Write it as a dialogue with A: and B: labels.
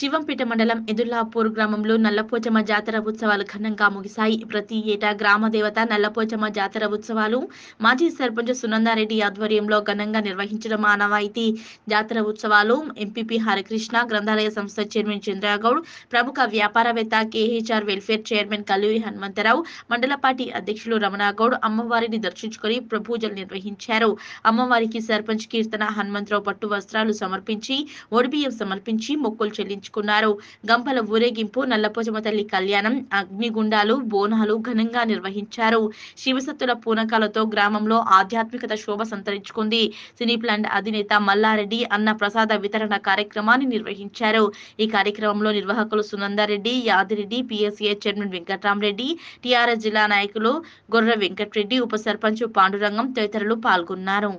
A: శివంపేట మండలం ఎదుర్లాపూర్ గ్రామంలో నల్లపోచమ్మ జాతర ఉత్సవాలు ఘనంగా ముగిశాయి ప్రతి ఏటా గ్రామ దేవత నల్లపోచమ్మ జాతర ఉత్సవాలు మాజీ సర్పంచ్ సునందారెడ్డి ఆధ్వర్యంలో ఘనంగా నిర్వహించడం ఆనవాయితీ జాతర ఉత్సవాలు ఎంపీపీ హరికృష్ణ గ్రంథాలయ సంస్థ చైర్మన్ చంద్రగౌడ్ ప్రముఖ వ్యాపారవేత్త KHR welfare chairman Kalluri Hanumantharao మండల పార్టీ అధ్యక్షులు రమణాగౌడ్ అమ్మవారిని దర్శించుకుని ప్రభుజలు నిర్వహించారు అమ్మవారికి సర్పంచ్ కీర్తన హనుమంతరావు పట్టు వస్త్రాలు సమర్పించి ఒడిబియ్యం సమర్పించి మొక్కులు చెల్లించారు నిర్వహించుకున్నారు గంపల ఊరేగింపు నల్లపోజమ తల్లి కళ్యాణం అగ్నిగుండాలు బోనాలు ఘనంగా నిర్వహించారు శివసత్తుల పూనకాలతో గ్రామంలో ఆధ్యాత్మికత శోభ సంతరించుకుంది సినీ ప్లాంట్ అధినేత మల్లారెడ్డి అన్న ప్రసాద వితరణ కార్యక్రమాన్ని నిర్వహించారు ఈ కార్యక్రమంలో నిర్వాహకులు Sunandareddy Yadireddy PSA chairman Venkatramareddy TRS జిల్లా నాయకులు గొర్ర వెంకట్రెడ్డి ఉప సర్పంచ్ పాండురంగం తదితరులు పాల్గొన్నారు